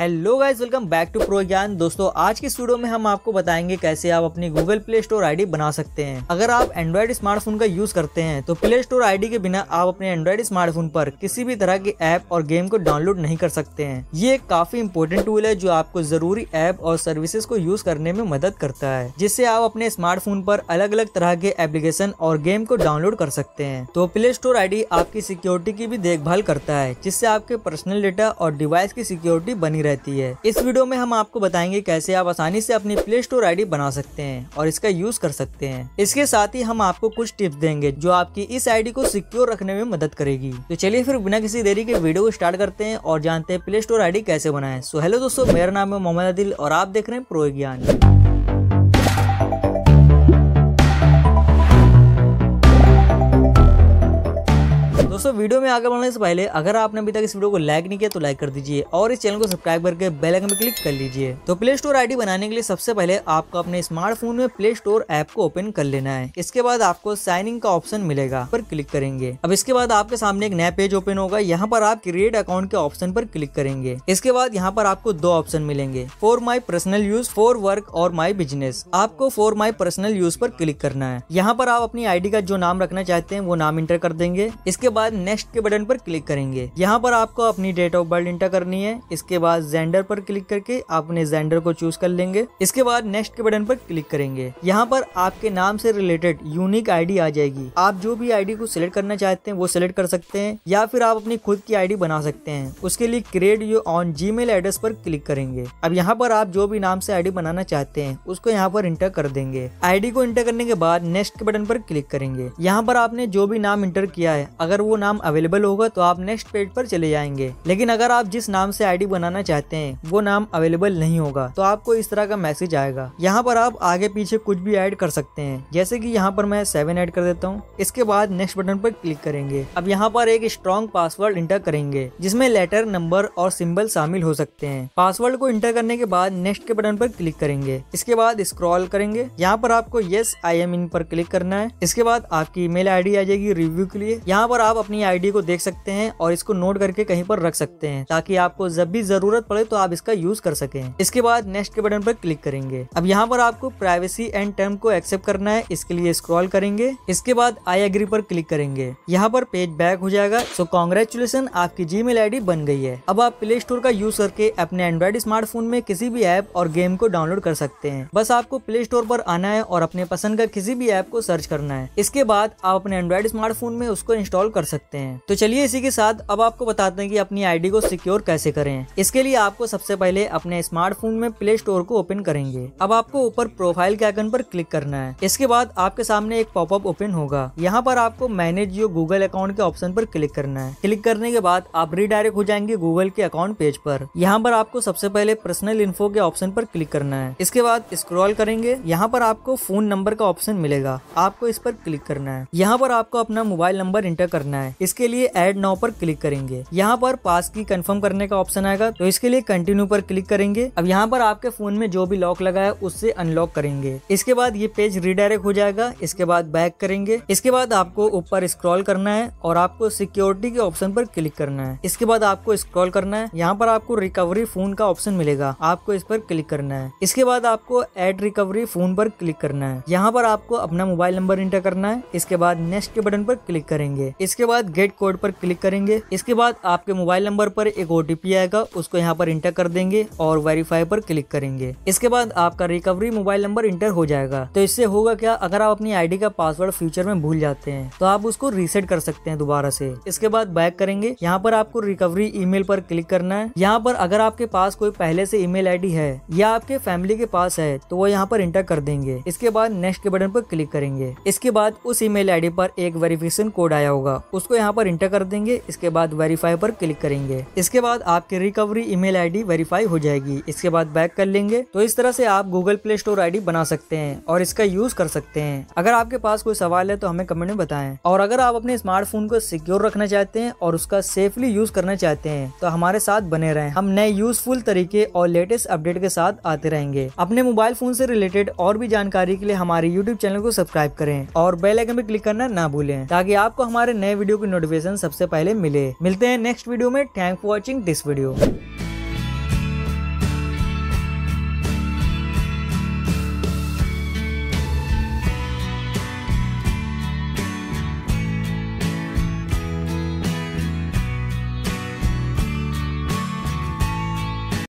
hello guys welcome back to pro Gyan दोस्तों आज के स्टूडियो में हम आपको बताएंगे कैसे आप अपनी गूगल प्ले स्टोर आई बना सकते हैं अगर आप एंड्रॉइड स्मार्टफोन का यूज करते हैं तो प्ले स्टोर आई के बिना आप अपने एंड्रॉइड स्मार्टफोन पर किसी भी तरह के ऐप और गेम को डाउनलोड नहीं कर सकते हैं ये एक काफी इम्पोर्टेंट टूल है जो आपको जरूरी ऐप और सर्विसेज को यूज करने में मदद करता है जिससे आप अपने स्मार्टफोन पर अलग अलग तरह के एप्लीकेशन और गेम को डाउनलोड कर सकते हैं तो प्ले स्टोर आई आपकी सिक्योरिटी की भी देखभाल करता है जिससे आपके पर्सनल डेटा और डिवाइस की सिक्योरिटी बनी रहे रहती है इस वीडियो में हम आपको बताएंगे कैसे आप आसानी से अपनी प्ले स्टोर आई बना सकते हैं और इसका यूज कर सकते हैं इसके साथ ही हम आपको कुछ टिप्स देंगे जो आपकी इस आई को सिक्योर रखने में मदद करेगी तो चलिए फिर बिना किसी देरी के वीडियो को स्टार्ट करते हैं और जानते हैं प्ले स्टोर आई कैसे बनाए सो हेलो दोस्तों मेरा नाम है मोहम्मद अदिल और आप देख रहे हैं प्रो ज्ञान दोस्तों वीडियो में आगे बढ़ने से पहले अगर आपने अभी तक इस वीडियो को लाइक नहीं किया तो लाइक कर दीजिए और इस चैनल को सब्सक्राइब करके बेल आइकन पर क्लिक कर लीजिए तो प्ले स्टोर आईडी बनाने के लिए सबसे पहले आपको अपने स्मार्टफोन में प्ले स्टोर ऐप को ओपन कर लेना है इसके बाद आपको साइन इन का ऑप्शन मिलेगा पर क्लिक करेंगे अब इसके बाद आपके सामने एक नया पेज ओपन होगा यहाँ पर आप क्रिएट अकाउंट के ऑप्शन पर क्लिक करेंगे इसके बाद यहाँ पर आपको दो ऑप्शन मिलेंगे for my personal use for work और माई बिजनेस आपको फॉर माई पर्सनल यूज पर क्लिक करना है यहाँ पर आप अपनी आईडी का जो नाम रखना चाहते हैं वो नाम इंटर कर देंगे इसके बाद बाद नेक्स्ट के बटन पर क्लिक करेंगे यहाँ पर आपको अपनी डेट ऑफ बर्थ इंटर करनी है इसके बाद जेंडर पर क्लिक करके आप अपने जेंडर को चूज कर लेंगे इसके बाद नेक्स्ट के बटन पर क्लिक करेंगे यहाँ पर आपके नाम से रिलेटेड यूनिक आईडी आ जाएगी आप जो भी आईडी को सिलेक्ट करना चाहते हैं वो सिलेक्ट कर सकते हैं या फिर आप अपनी खुद की आईडी बना सकते हैं उसके लिए create your own G address पर क्लिक करेंगे अब यहाँ पर आप जो भी नाम से आईडी बनाना चाहते हैं उसको यहाँ पर इंटर कर देंगे आईडी को इंटर करने के बाद नेक्स्ट के बटन पर क्लिक करेंगे यहाँ पर आपने जो भी नाम इंटर किया है अगर वो नाम अवेलेबल होगा तो आप नेक्स्ट पेज पर चले जाएंगे लेकिन अगर आप जिस नाम से आईडी बनाना चाहते हैं वो नाम अवेलेबल नहीं होगा तो आपको इस तरह का मैसेज आएगा यहाँ पर आप आगे पीछे कुछ भी ऐड कर सकते हैं जैसे कि यहाँ पर मैं सेवन ऐड कर देता हूँ इसके बाद नेक्स्ट बटन पर क्लिक करेंगे अब यहाँ पर एक स्ट्रॉन्ग पासवर्ड इंटर करेंगे जिसमे लेटर नंबर और सिम्बल शामिल हो सकते हैं पासवर्ड को इंटर करने के बाद नेक्स्ट के बटन पर क्लिक करेंगे इसके बाद स्क्रॉल करेंगे यहाँ पर आपको येस आई एम इन पर क्लिक करना है इसके बाद आपकी ईमेल आईडी आ जाएगी रिव्यू के लिए यहाँ पर आप अपनी आईडी को देख सकते हैं और इसको नोट करके कहीं पर रख सकते हैं ताकि आपको जब भी जरूरत पड़े तो आप इसका यूज कर सके इसके बाद नेक्स्ट के बटन पर क्लिक करेंगे अब यहाँ पर आपको प्राइवेसी एंड टर्म को एक्सेप्ट करना है इसके लिए स्क्रॉल करेंगे इसके बाद आई एग्री पर क्लिक करेंगे यहाँ पर पेज बैक हो जाएगा सो कॉन्ग्रेचुलेसन आपकी जी मेल बन गई है अब आप प्ले स्टोर का यूज करके अपने एंड्रॉइड स्मार्टफोन में किसी भी ऐप और गेम को डाउनलोड कर सकते हैं बस आपको प्ले स्टोर पर आना है और अपने पसंद का किसी भी ऐप को सर्च करना है इसके बाद आप अपने एंड्रॉइड स्मार्टफोन में उसको इंस्टॉल कर सकते सकते हैं तो चलिए इसी के साथ अब आपको बताते हैं कि अपनी आईडी को सिक्योर कैसे करें इसके लिए आपको सबसे पहले अपने स्मार्टफोन में प्ले स्टोर को ओपन करेंगे अब आपको ऊपर प्रोफाइल के आइकन पर क्लिक करना है इसके बाद आपके सामने एक पॉपअप ओपन होगा यहाँ पर आपको मैनेज योर गूगल अकाउंट के ऑप्शन पर क्लिक करना है क्लिक करने के बाद आप रिडायरेक्ट हो जाएंगे गूगल के अकाउंट पेज पर यहाँ पर आपको सबसे पहले पर्सनल इन्फो के ऑप्शन पर क्लिक करना है इसके बाद स्क्रॉल करेंगे यहाँ पर आपको फोन नंबर का ऑप्शन मिलेगा आपको इस पर क्लिक करना है यहाँ पर आपको अपना मोबाइल नंबर इंटर करना है है इसके लिए एड नाउ पर क्लिक करेंगे यहाँ पर पास की कंफर्म करने का ऑप्शन आएगा तो इसके लिए कंटिन्यू पर क्लिक करेंगे अब यहाँ पर आपके फोन में जो भी लॉक लगा है उससे अनलॉक करेंगे इसके बाद ये पेज रिडायरेक्ट हो जाएगा इसके बाद बैक करेंगे इसके बाद आपको ऊपर स्क्रॉल करना है और आपको सिक्योरिटी के ऑप्शन पर क्लिक करना है इसके बाद आपको स्क्रॉल करना है यहाँ पर आपको रिकवरी फोन का ऑप्शन मिलेगा आपको इस पर क्लिक करना है इसके बाद आपको एड रिकवरी फोन पर क्लिक करना है यहाँ पर आपको अपना मोबाइल नंबर इंटर करना है इसके बाद नेक्स्ट के बटन पर क्लिक करेंगे इसके बाद बाद गेट कोड पर क्लिक करेंगे इसके बाद आपके मोबाइल नंबर पर एक ओटीपी आएगा उसको यहाँ पर इंटर कर देंगे और वेरीफाई पर क्लिक करेंगे इसके बाद आपका रिकवरी मोबाइल नंबर इंटर हो जाएगा तो इससे होगा क्या अगर आप अपनी आईडी का पासवर्ड फ्यूचर में भूल जाते हैं तो आप उसको रीसेट कर सकते हैं दोबारा से इसके बाद बैक करेंगे यहाँ पर आपको रिकवरी ईमेल पर क्लिक करना है यहाँ पर अगर आपके पास कोई पहले से ईमेल आईडी है या आपके फैमिली के पास है तो वो यहाँ पर इंटर कर देंगे इसके बाद नेक्स्ट के बटन पर क्लिक करेंगे इसके बाद उस ईमेल आईडी पर एक वेरिफिकेशन कोड आया होगा उसको को यहाँ पर इंटर कर देंगे इसके बाद वेरीफाई पर क्लिक करेंगे इसके बाद आपकी रिकवरी ईमेल आईडी वेरीफाई हो जाएगी इसके बाद बैक कर लेंगे तो इस तरह से आप गूगल प्ले स्टोर आई बना सकते हैं और इसका यूज कर सकते हैं अगर आपके पास कोई सवाल है तो हमें कमेंट में बताए और अगर आप अपने स्मार्टफोन को सिक्योर रखना चाहते हैं और उसका सेफली यूज करना चाहते हैं तो हमारे साथ बने रहें हम नए यूजफुल तरीके और लेटेस्ट अपडेट के साथ आते रहेंगे अपने मोबाइल फोन से रिलेटेड और भी जानकारी के लिए हमारे यूट्यूब चैनल को सब्सक्राइब करें और बेल आइकन पर क्लिक करना ना भूलें ताकि आपको हमारे नए वीडियो वीडियो की नोटिफिकेशन सबसे पहले मिले मिलते हैं नेक्स्ट वीडियो में thank for watching this video